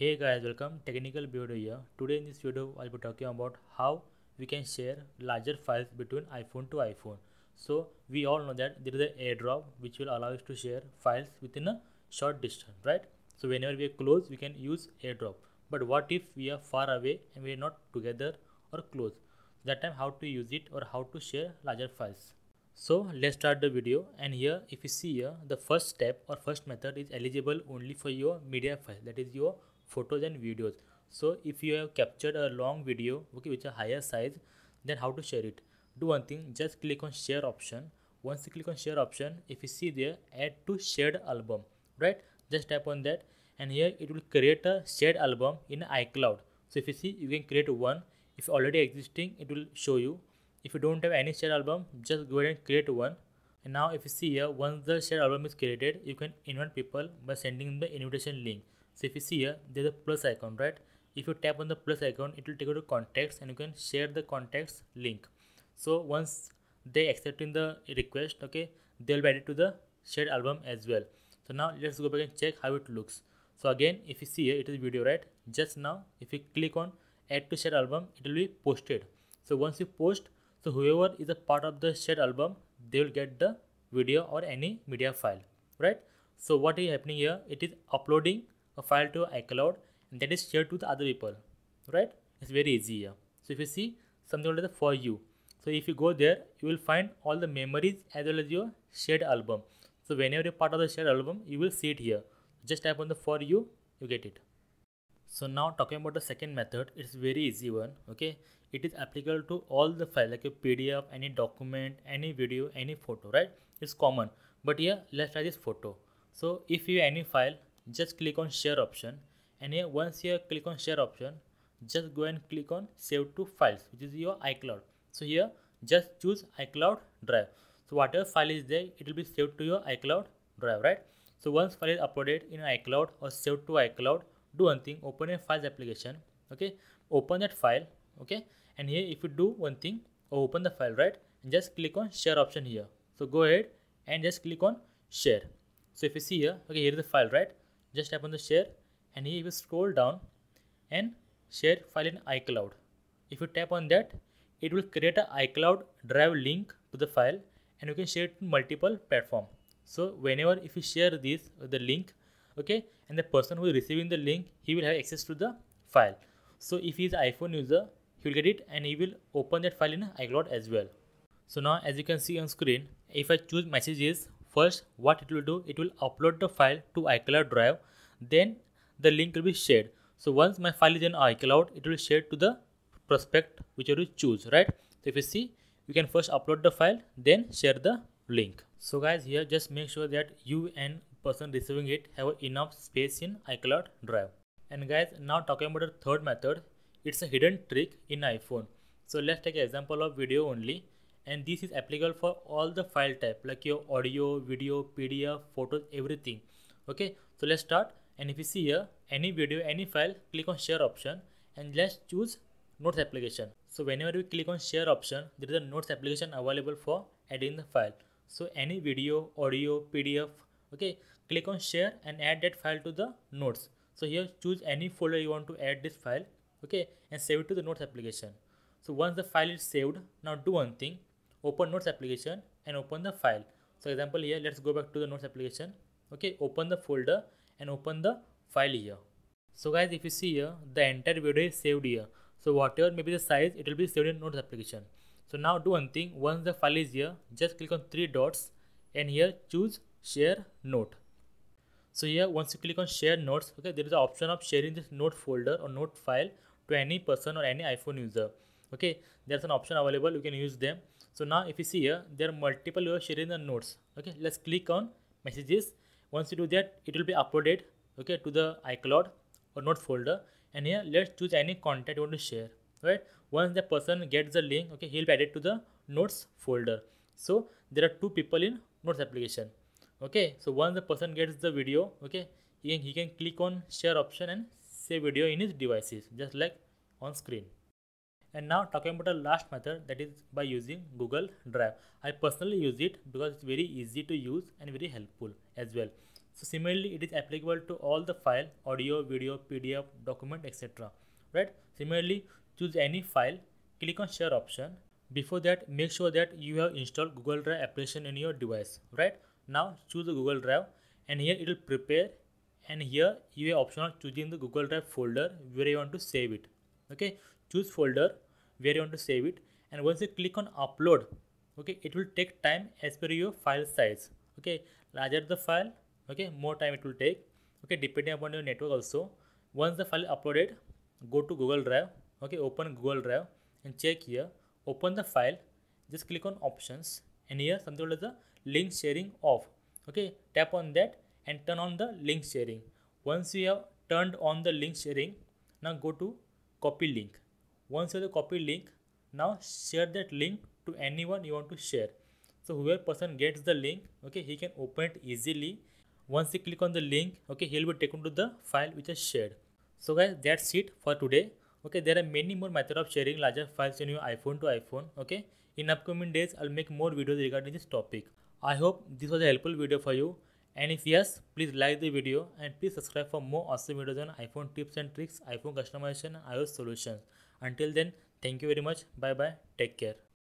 hey guys welcome technical video here today in this video i'll be talking about how we can share larger files between iphone to iphone so we all know that there is an airdrop which will allow us to share files within a short distance right so whenever we are close we can use airdrop but what if we are far away and we are not together or close that time how to use it or how to share larger files so let's start the video and here if you see here the first step or first method is eligible only for your media file that is your photos and videos so if you have captured a long video okay, which a higher size then how to share it do one thing just click on share option once you click on share option if you see there add to shared album right just tap on that and here it will create a shared album in iCloud so if you see you can create one if already existing it will show you if you don't have any shared album just go ahead and create one and now if you see here once the shared album is created you can invite people by sending the invitation link so if you see here there's a plus icon right if you tap on the plus icon it will take you to contacts and you can share the contacts link so once they accept in the request okay they'll be added to the shared album as well so now let's go back and check how it looks so again if you see here it is video right just now if you click on add to shared album it will be posted so once you post so whoever is a part of the shared album they will get the video or any media file right so what is happening here it is uploading a file to iCloud and that is shared to the other people, right? It's very easy here. So if you see something like the for you, so if you go there, you will find all the memories as well as your shared album. So whenever you're part of the shared album, you will see it here. Just type on the for you, you get it. So now talking about the second method, it's very easy one. Okay, it is applicable to all the file like a PDF, any document, any video, any photo, right? It's common. But here, let's try this photo. So if you any file just click on share option and here once you click on share option just go and click on save to files which is your iCloud so here just choose iCloud drive so whatever file is there it will be saved to your iCloud drive right so once file is uploaded in iCloud or saved to iCloud do one thing open a files application okay open that file okay and here if you do one thing open the file right and just click on share option here so go ahead and just click on share so if you see here okay here is the file right just tap on the share and here you scroll down and share file in iCloud. If you tap on that, it will create an iCloud drive link to the file and you can share it in multiple platform. So whenever if you share this the link, okay, and the person who is receiving the link, he will have access to the file. So if he is iPhone user, he will get it and he will open that file in iCloud as well. So now as you can see on screen, if I choose messages First, what it will do, it will upload the file to iCloud Drive. Then the link will be shared. So once my file is in iCloud, it will share to the prospect which you choose, right? So if you see, you can first upload the file, then share the link. So guys, here just make sure that you and person receiving it have enough space in iCloud Drive. And guys, now talking about the third method, it's a hidden trick in iPhone. So let's take an example of video only and this is applicable for all the file type like your audio video pdf photos everything okay so let's start and if you see here any video any file click on share option and let's choose notes application so whenever we click on share option there is a notes application available for adding the file so any video audio pdf okay click on share and add that file to the notes so here choose any folder you want to add this file okay and save it to the notes application so once the file is saved now do one thing open notes application and open the file so example here let's go back to the notes application okay open the folder and open the file here so guys if you see here the entire video is saved here so whatever may be the size it will be saved in notes application so now do one thing once the file is here just click on three dots and here choose share note so here once you click on share notes okay there is an option of sharing this note folder or note file to any person or any iphone user okay there's an option available you can use them so now if you see here, there are multiple you uh, are sharing the nodes. Okay, let's click on messages. Once you do that, it will be uploaded okay to the iCloud or node folder. And here let's choose any content you want to share. Right. Once the person gets the link, okay, he'll be added to the notes folder. So there are two people in notes application. Okay, so once the person gets the video, okay, he can, he can click on share option and save video in his devices, just like on screen and now talking about the last method that is by using google drive i personally use it because it's very easy to use and very helpful as well so similarly it is applicable to all the file audio video pdf document etc right similarly choose any file click on share option before that make sure that you have installed google drive application in your device right now choose the google drive and here it will prepare and here you have option of choosing the google drive folder where you want to save it okay choose folder where you want to save it and once you click on upload okay it will take time as per your file size okay larger the file okay more time it will take okay depending upon your network also once the file uploaded go to google drive okay open google drive and check here open the file just click on options and here something called the link sharing off okay tap on that and turn on the link sharing once you have turned on the link sharing now go to copy link once you have copy link now share that link to anyone you want to share so whoever person gets the link okay he can open it easily once he click on the link okay he'll be taken to the file which is shared so guys that's it for today okay there are many more method of sharing larger files in your iphone to iphone okay in upcoming days i'll make more videos regarding this topic i hope this was a helpful video for you and if yes please like the video and please subscribe for more awesome videos on iphone tips and tricks iphone customization and ios solutions until then, thank you very much. Bye bye. Take care.